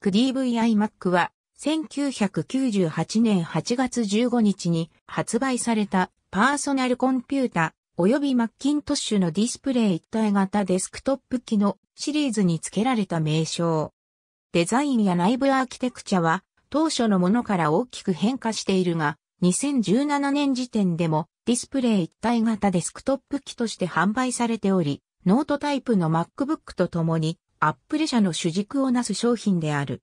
ク DViMac は1998年8月15日に発売されたパーソナルコンピュータ及びマッキントッシュのディスプレイ一体型デスクトップ機のシリーズに付けられた名称。デザインや内部アーキテクチャは当初のものから大きく変化しているが、2017年時点でもディスプレイ一体型デスクトップ機として販売されており、ノートタイプの MacBook とともにアップル社の主軸をなす商品である。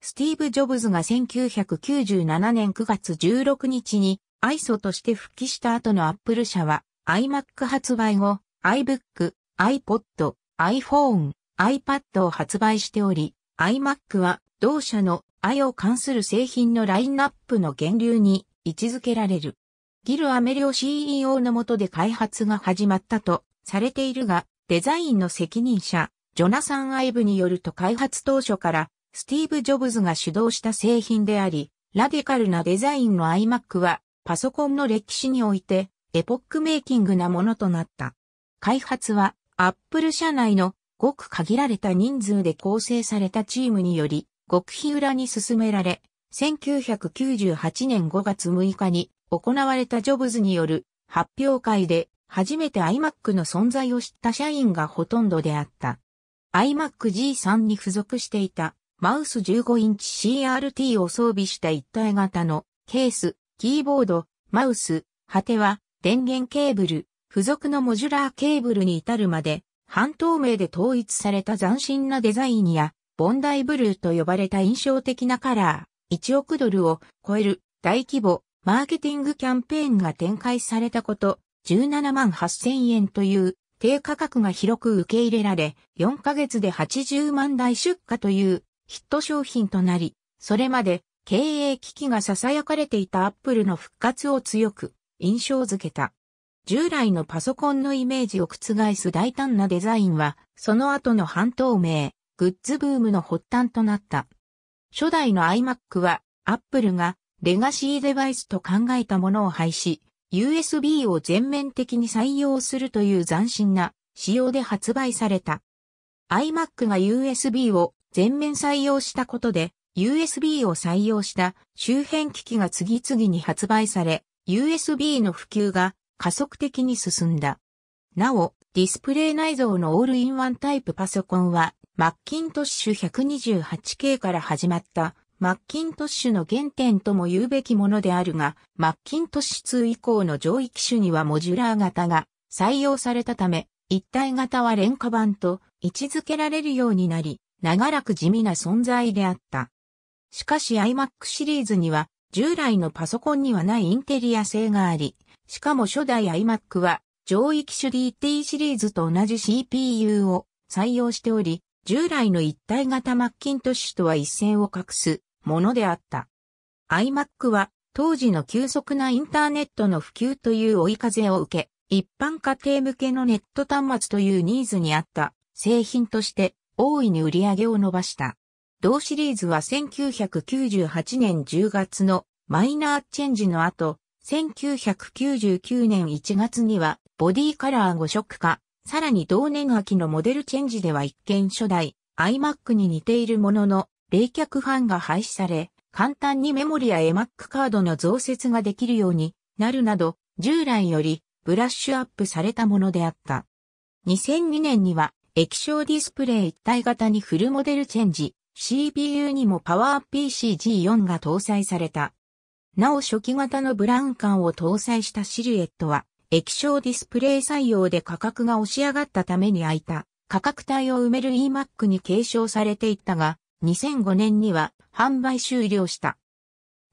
スティーブ・ジョブズが1997年9月16日に ISO として復帰した後のアップル社は iMac 発売後、iBook、iPod、iPhone、iPad を発売しており、iMac は同社の i を関する製品のラインナップの源流に位置づけられる。ギル・アメリオ CEO の下で開発が始まったとされているが、デザインの責任者、ジョナサン・アイブによると開発当初から、スティーブ・ジョブズが主導した製品であり、ラディカルなデザインの iMac は、パソコンの歴史において、エポックメイキングなものとなった。開発は、Apple 社内のごく限られた人数で構成されたチームにより、極秘裏に進められ、1998年5月6日に行われたジョブズによる発表会で初めて iMac の存在を知った社員がほとんどであった。iMac G3 に付属していたマウス15インチ CRT を装備した一体型のケース、キーボード、マウス、果ては電源ケーブル、付属のモジュラーケーブルに至るまで半透明で統一された斬新なデザインやボンダイブルーと呼ばれた印象的なカラー、1億ドルを超える大規模マーケティングキャンペーンが展開されたこと、17万8000円という低価格が広く受け入れられ、4ヶ月で80万台出荷というヒット商品となり、それまで経営危機が囁かれていたアップルの復活を強く印象づけた。従来のパソコンのイメージを覆す大胆なデザインは、その後の半透明、グッズブームの発端となった。初代の iMac は、アップルがレガシーデバイスと考えたものを廃止、USB を全面的に採用するという斬新な仕様で発売された。iMac が USB を全面採用したことで、USB を採用した周辺機器が次々に発売され、USB の普及が加速的に進んだ。なお、ディスプレイ内蔵のオールインワンタイプパソコンは、マッキントッシュ 128K から始まったマッキントッシュの原点とも言うべきものであるが、マッキントッシュ2以降の上位機種にはモジュラー型が採用されたため、一体型は廉価版と位置づけられるようになり、長らく地味な存在であった。しかし iMac シリーズには、従来のパソコンにはないインテリア性があり、しかも初代 iMac は上位機種 DT シリーズと同じ CPU を採用しており、従来の一体型マッキントッシュとは一線を画すものであった。iMac は当時の急速なインターネットの普及という追い風を受け、一般家庭向けのネット端末というニーズにあった製品として大いに売り上げを伸ばした。同シリーズは1998年10月のマイナーチェンジの後、1999年1月にはボディカラー5色化、さらに同年秋のモデルチェンジでは一見初代 iMac に似ているものの冷却ファンが廃止され、簡単にメモリや EMAC カードの増設ができるようになるなど、従来よりブラッシュアップされたものであった。2002年には液晶ディスプレイ一体型にフルモデルチェンジ、CPU にも PowerPC-G4 が搭載された。なお初期型のブラウン管を搭載したシルエットは、液晶ディスプレイ採用で価格が押し上がったために空いた価格帯を埋める EMAC に継承されていったが、2005年には販売終了した。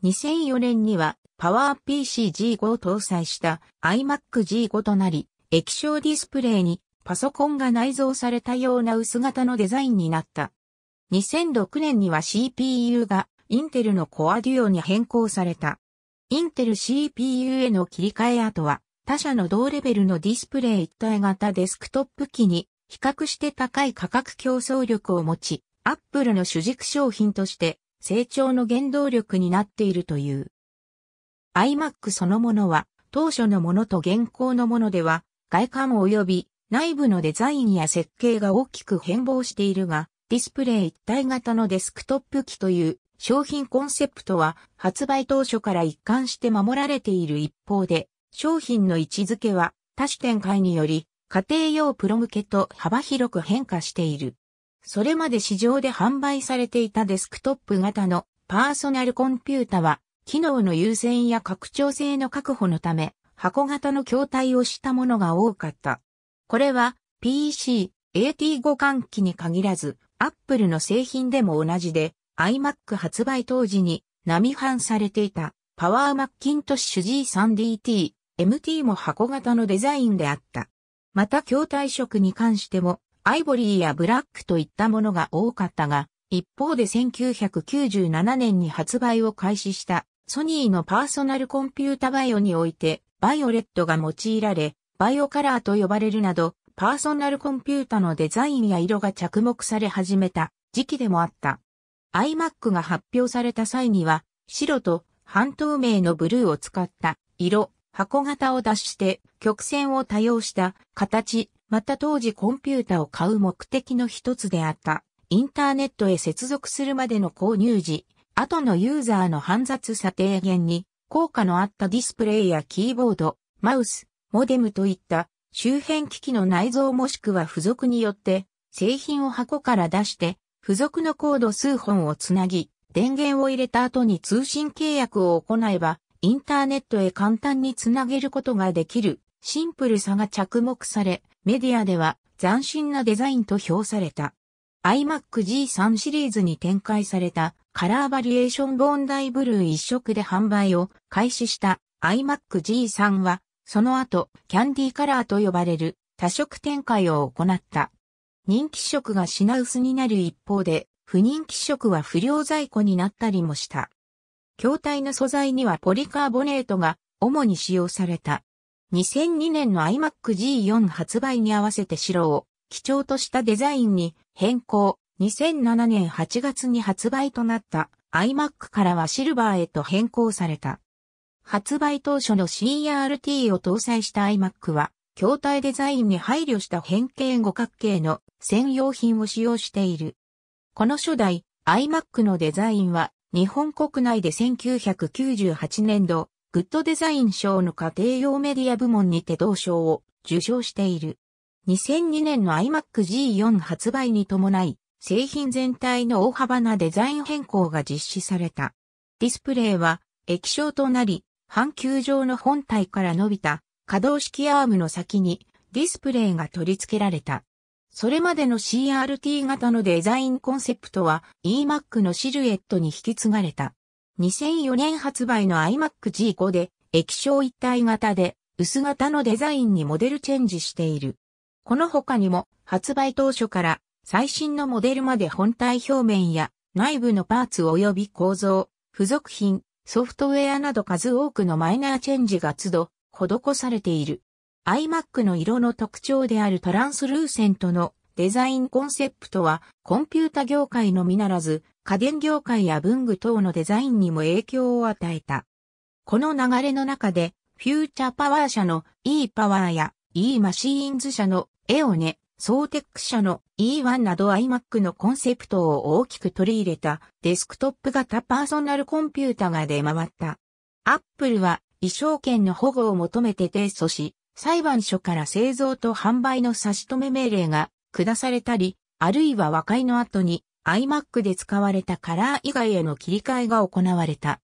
2004年にはパワー PCG5 を搭載した iMacG5 となり、液晶ディスプレイにパソコンが内蔵されたような薄型のデザインになった。2006年には CPU がインテルのコアデュオに変更された。インテル CPU への切り替え後は他社の同レベルのディスプレイ一体型デスクトップ機に比較して高い価格競争力を持ち、アップルの主軸商品として成長の原動力になっているという。iMac そのものは当初のものと現行のものでは外観及び内部のデザインや設計が大きく変貌しているが、ディスプレイ一体型のデスクトップ機という商品コンセプトは発売当初から一貫して守られている一方で、商品の位置づけは多種展開により家庭用プロ向けと幅広く変化している。それまで市場で販売されていたデスクトップ型のパーソナルコンピュータは、機能の優先や拡張性の確保のため、箱型の筐体をしたものが多かった。これは PC、AT 互換機に限らず、Apple の製品でも同じで、iMac 発売当時に並販されていた、パワーマッキントッシュ G3DT、MT も箱型のデザインであった。また筐体色に関しても、アイボリーやブラックといったものが多かったが、一方で1997年に発売を開始したソニーのパーソナルコンピュータバイオにおいて、バイオレットが用いられ、バイオカラーと呼ばれるなど、パーソナルコンピュータのデザインや色が着目され始めた時期でもあった。iMac が発表された際には、白と半透明のブルーを使った色、箱型を脱して曲線を多用した形、また当時コンピュータを買う目的の一つであった、インターネットへ接続するまでの購入時、後のユーザーの煩雑さ低減に、効果のあったディスプレイやキーボード、マウス、モデムといった周辺機器の内蔵もしくは付属によって、製品を箱から出して、付属のコード数本をつなぎ、電源を入れた後に通信契約を行えば、インターネットへ簡単につなげることができる、シンプルさが着目され、メディアでは斬新なデザインと評された。iMac G3 シリーズに展開されたカラーバリエーションボーンダイブルー一色で販売を開始した iMac G3 は、その後、キャンディーカラーと呼ばれる多色展開を行った。人気色が品薄になる一方で、不人気色は不良在庫になったりもした。筐体の素材にはポリカーボネートが主に使用された。2002年の iMacG4 発売に合わせて白を基調としたデザインに変更。2007年8月に発売となった iMac からはシルバーへと変更された。発売当初の CRT を搭載した iMac は、筐体デザインに配慮した変形五角形の専用品を使用している。この初代 iMac のデザインは日本国内で1998年度グッドデザイン賞の家庭用メディア部門にて同賞を受賞している。2002年の iMac G4 発売に伴い、製品全体の大幅なデザイン変更が実施された。ディスプレイは液晶となり、半球状の本体から伸びた可動式アームの先にディスプレイが取り付けられた。それまでの CRT 型のデザインコンセプトは eMac のシルエットに引き継がれた。2004年発売の iMac G5 で液晶一体型で薄型のデザインにモデルチェンジしている。この他にも発売当初から最新のモデルまで本体表面や内部のパーツ及び構造、付属品、ソフトウェアなど数多くのマイナーチェンジが都度施されている。iMac の色の特徴であるトランスルーセントのデザインコンセプトはコンピュータ業界のみならず家電業界や文具等のデザインにも影響を与えた。この流れの中で、フューチャーパワー社の E パワーや E マシーンズ社のエオネ、ソーテック社の E1 など iMac のコンセプトを大きく取り入れたデスクトップ型パーソナルコンピュータが出回った。Apple は衣装権の保護を求めて提訴し、裁判所から製造と販売の差し止め命令が下されたり、あるいは和解の後に iMac で使われたカラー以外への切り替えが行われた。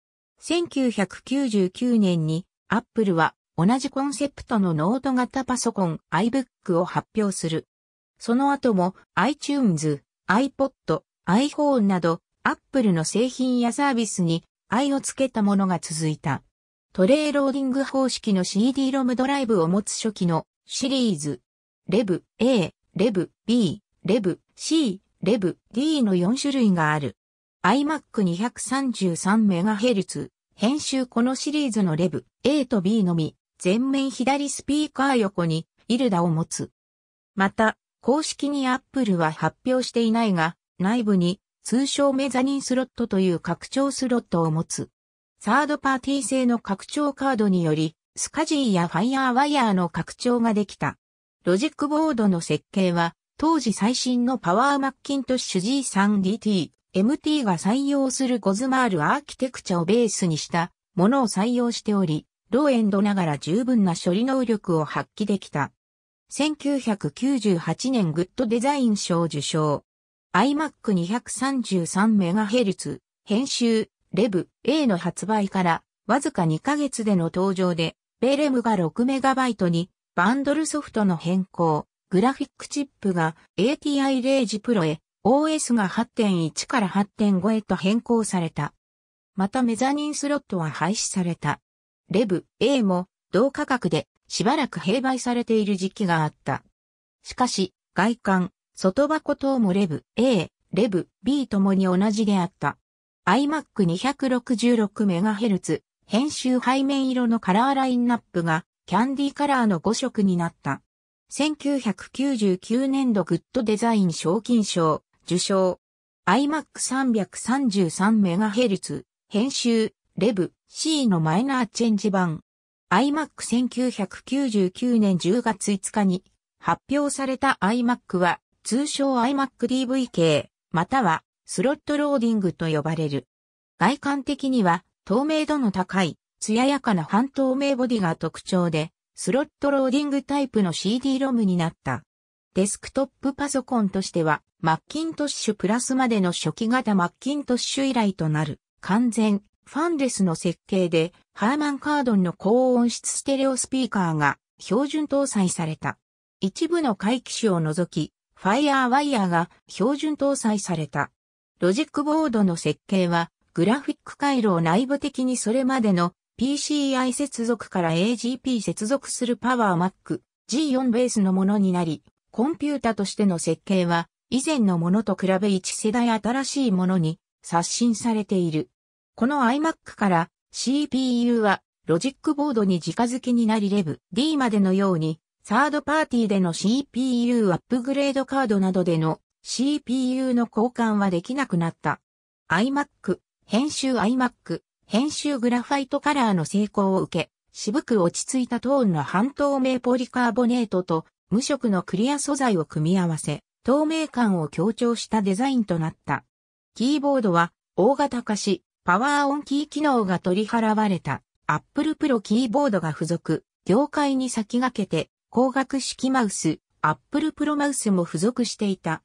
1999年に Apple は同じコンセプトのノート型パソコン iBook を発表する。その後も iTunes、iPod、iPhone など Apple の製品やサービスに i をつけたものが続いた。トレーローディング方式の CD-ROM ドライブを持つ初期のシリーズ、レブ A、レブ B、レブ C レブ、D の4種類がある。iMac233MHz、編集このシリーズのレブ、A と B のみ、全面左スピーカー横に、イルダを持つ。また、公式に Apple は発表していないが、内部に、通称メザニンスロットという拡張スロットを持つ。サードパーティー製の拡張カードにより、スカジーやファイアーワイヤーの拡張ができた。ロジックボードの設計は、当時最新のパワーマッキントッシュ G3DT、MT が採用するゴズマールアーキテクチャをベースにしたものを採用しており、ローエンドながら十分な処理能力を発揮できた。1998年グッドデザイン賞受賞。iMac233MHz、編集、レブ、A の発売からわずか2ヶ月での登場で、ベレムが 6MB にバンドルソフトの変更、グラフィックチップが ATI-0 プロへ OS が8.1から8.5へと変更された。またメザニンスロットは廃止された。レブ A も同価格でしばらく併売されている時期があった。しかし、外観、外箱等もレブ A、レブ B ともに同じであった。iMac266MHz 編集背面色のカラーラインナップがキャンディカラーの5色になった。1999年度グッドデザイン賞金賞、受賞。iMac333MHz、編集、レブ、C のマイナーチェンジ版。iMac1999 年10月5日に発表された iMac は通称 i m a c d v 系、またはスロットローディングと呼ばれる。外観的には透明度の高い艶やかな半透明ボディが特徴でスロットローディングタイプの CD ロムになった。デスクトップパソコンとしては、マッキントッシュプラスまでの初期型マッキントッシュ以来となる、完全、ファンレスの設計で、ハーマンカードンの高音質ステレオスピーカーが標準搭載された。一部の回帰種を除き、ファイアーワイヤーが標準搭載された。ロジックボードの設計は、グラフィック回路を内部的にそれまでの PCI 接続から AGP 接続するパワー Mac G4 ベースのものになり、コンピュータとしての設計は以前のものと比べ1世代新しいものに刷新されている。この iMac から CPU はロジックボードに直付きになりレブ D までのようにサードパーティーでの CPU アップグレードカードなどでの CPU の交換はできなくなった。iMac、編集 iMac、編集グラファイトカラーの成功を受け、渋く落ち着いたトーンの半透明ポリカーボネートと無色のクリア素材を組み合わせ、透明感を強調したデザインとなった。キーボードは大型化し、パワーオンキー機能が取り払われた Apple Pro キーボードが付属、業界に先駆けて光学式マウス、Apple Pro マウスも付属していた。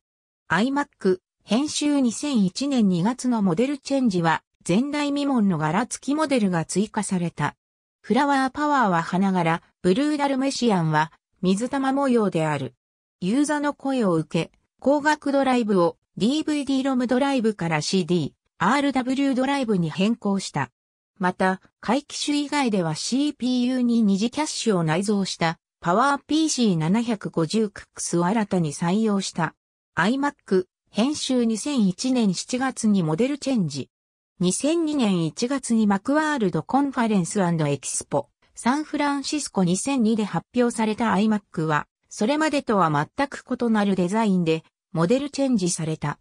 iMac 編集2001年2月のモデルチェンジは前代未聞の柄付きモデルが追加された。フラワーパワーは花柄、ブルーダルメシアンは水玉模様である。ユーザーの声を受け、高額ドライブを DVD ロムドライブから CD、RW ドライブに変更した。また、回帰種以外では CPU に二次キャッシュを内蔵したパワー PC750 クックスを新たに採用した。iMac 編集2001年7月にモデルチェンジ。2002年1月にマクワールドコンファレンスエキスポ、サンフランシスコ2002で発表された iMac は、それまでとは全く異なるデザインで、モデルチェンジされた。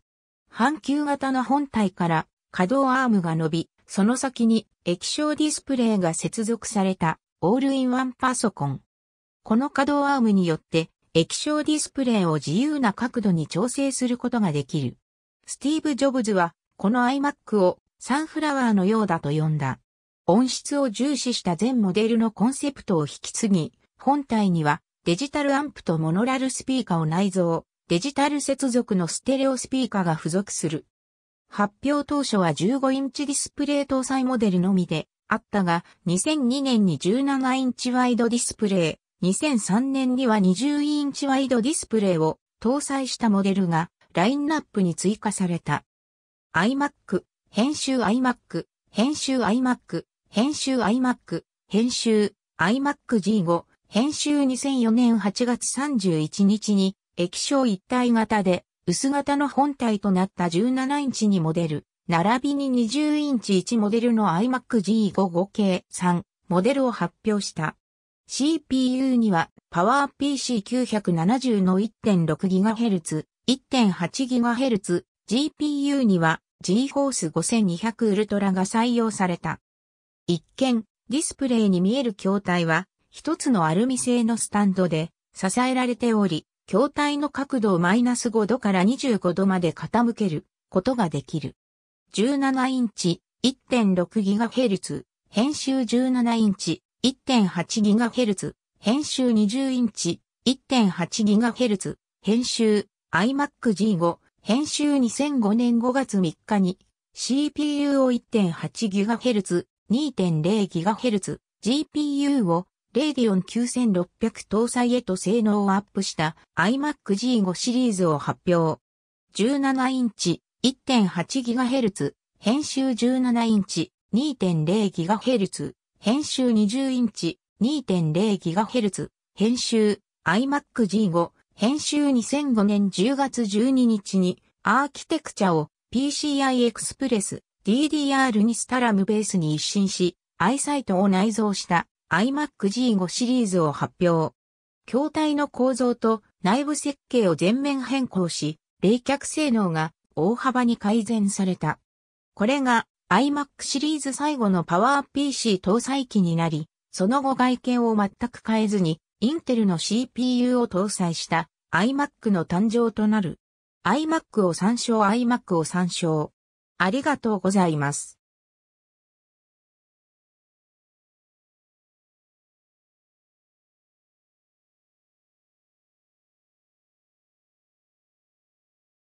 半球型の本体から可動アームが伸び、その先に液晶ディスプレイが接続されたオールインワンパソコン。この可動アームによって液晶ディスプレイを自由な角度に調整することができる。スティーブ・ジョブズはこの iMac をサンフラワーのようだと呼んだ。音質を重視した全モデルのコンセプトを引き継ぎ、本体にはデジタルアンプとモノラルスピーカーを内蔵、デジタル接続のステレオスピーカーが付属する。発表当初は15インチディスプレイ搭載モデルのみであったが、2002年に17インチワイドディスプレイ、2003年には20インチワイドディスプレイを搭載したモデルがラインナップに追加された。iMac、編集 iMac、編集 iMac、編集 iMac、編集 iMacG5、編集2004年8月31日に液晶一体型で薄型の本体となった17インチにモデル、並びに20インチ1モデルの iMac G5 合計3モデルを発表した。CPU には PowerPC970 の 1.6GHz、1.8GHz、GPU には G-Force 5200ウルトラが採用された。一見、ディスプレイに見える筐体は、一つのアルミ製のスタンドで支えられており、筐体の角度をマイナス5度から25度まで傾けることができる。17インチ 1.6GHz、編集17インチ 1.8GHz、編集20インチ 1.8GHz、編集 iMac G5 編集2005年5月3日に CPU を 1.8GHz、2.0GHz、GPU を Radeon 9600搭載へと性能をアップした iMac G5 シリーズを発表。17インチ、1.8GHz、編集17インチ、2.0GHz、編集20インチ、2.0GHz、編集、iMac G5、編集2005年10月12日にアーキテクチャを PCI エクスプレス DDR にスタラムベースに一新し、i サイトを内蔵した iMac G5 シリーズを発表。筐体の構造と内部設計を全面変更し、冷却性能が大幅に改善された。これが iMac シリーズ最後のパワー p c 搭載機になり、その後外見を全く変えずにインテルの CPU を搭載した iMac の誕生となる。iMac を参照 iMac を参照。ありがとうございます。